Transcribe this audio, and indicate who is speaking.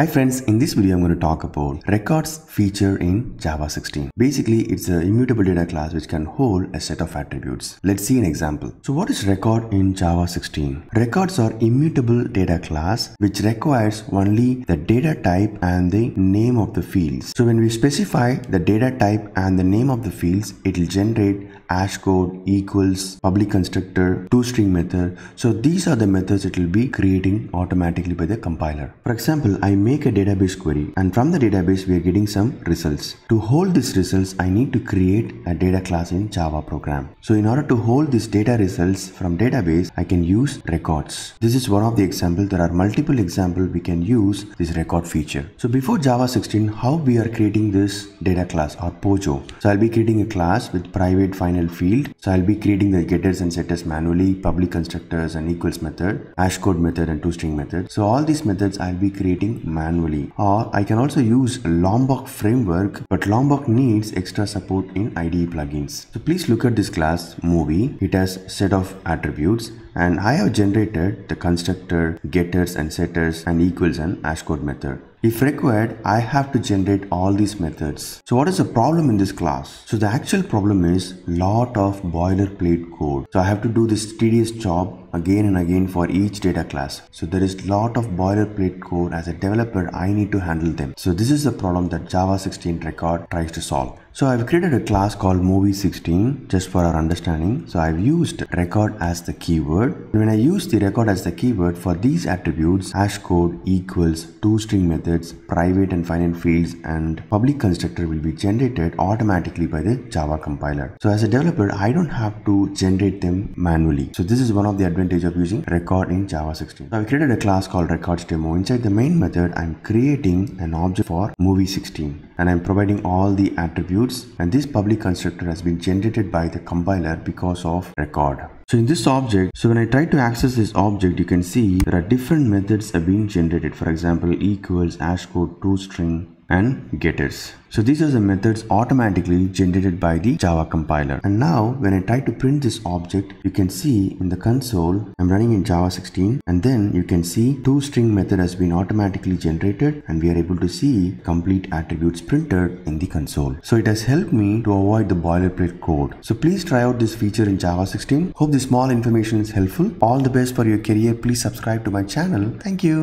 Speaker 1: Hi friends, in this video I'm going to talk about records feature in Java 16. Basically, it's an immutable data class which can hold a set of attributes. Let's see an example. So what is record in Java 16? Records are immutable data class which requires only the data type and the name of the fields. So when we specify the data type and the name of the fields, it will generate ashcode equals public constructor two string method so these are the methods it will be creating automatically by the compiler for example i make a database query and from the database we are getting some results to hold these results i need to create a data class in java program so in order to hold these data results from database i can use records this is one of the examples there are multiple examples we can use this record feature so before java 16 how we are creating this data class or pojo so i'll be creating a class with private final final field. So I'll be creating the getters and setters manually, public constructors and equals method, hash code method and toString method. So all these methods I'll be creating manually or I can also use Lombok framework but Lombok needs extra support in IDE plugins. So please look at this class movie. It has set of attributes and I have generated the constructor, getters and setters and equals and hash code method. If required, I have to generate all these methods. So what is the problem in this class? So the actual problem is lot of boilerplate code. So I have to do this tedious job again and again for each data class. So there is lot of boilerplate code as a developer I need to handle them. So this is the problem that Java 16 record tries to solve. So I've created a class called movie16 just for our understanding. So I've used record as the keyword. When I use the record as the keyword for these attributes hash code equals two string methods private and finite fields and public constructor will be generated automatically by the Java compiler. So as a developer I don't have to generate them manually. So this is one of the advantages advantage of using record in Java 16. So I created a class called records demo. Inside the main method, I'm creating an object for movie 16 and I'm providing all the attributes and this public constructor has been generated by the compiler because of record. So in this object, so when I try to access this object, you can see there are different methods have been generated. For example, equals, hash code, toString, and getters. So these are the methods automatically generated by the Java compiler. And now when I try to print this object, you can see in the console, I'm running in Java 16 and then you can see two string method has been automatically generated and we are able to see complete attributes printed in the console. So it has helped me to avoid the boilerplate code. So please try out this feature in Java 16. Hope this small information is helpful. All the best for your career. Please subscribe to my channel. Thank you.